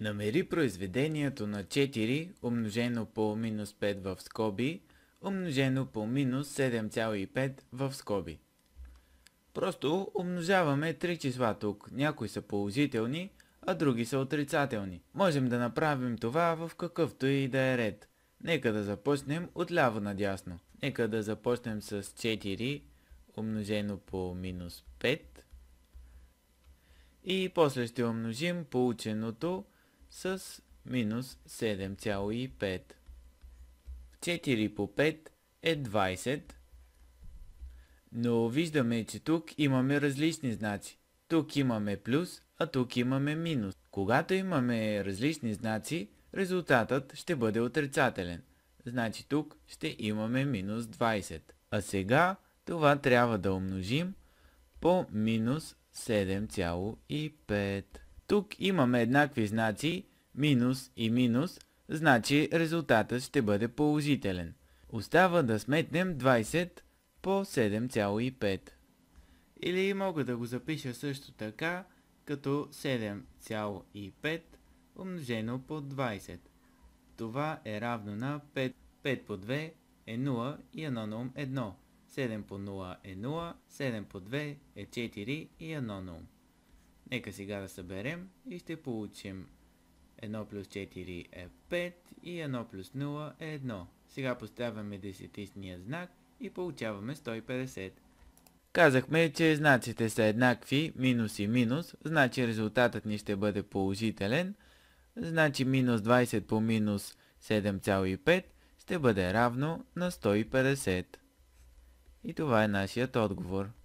Намери произведението на 4 умножено по минус 5 в скоби, умножено по минус 7,5 в скоби. Просто умножаваме три числа тук. Някои са положителни, а други са отрицателни. Можем да направим това в какъвто и да е ред. Нека да започнем от ляво надясно. Нека да започнем с 4 умножено по минус 5. И после ще умножим полученото с минус 7,5. 4 по 5 е 20. Но виждаме, че тук имаме различни знаци. Тук имаме плюс, а тук имаме минус. Когато имаме различни знаци, резултатът ще бъде отрицателен. Значи тук ще имаме минус 20. А сега това трябва да умножим по минус 7,5. Тук имаме еднакви знаци, минус и минус, значи резултатът ще бъде положителен. Остава да сметнем 20 по 7,5. Или мога да го запиша също така, като 7,5 умножено по 20. Това е равно на 5. 5 по 2 е 0 и 1 на ум 1. 7 по 0 е 0, 7 по 2 е 4 и 1 на ум. Нека сега да съберем и ще получим 1 плюс 4 е 5 и 1 плюс 0 е 1. Сега поставяме десетисния знак и получаваме 150. Казахме, че знаците са еднакви, минус и минус, значи резултатът ни ще бъде положителен. Значи минус 20 по минус 7,5 ще бъде равно на 150. И това е нашият отговор.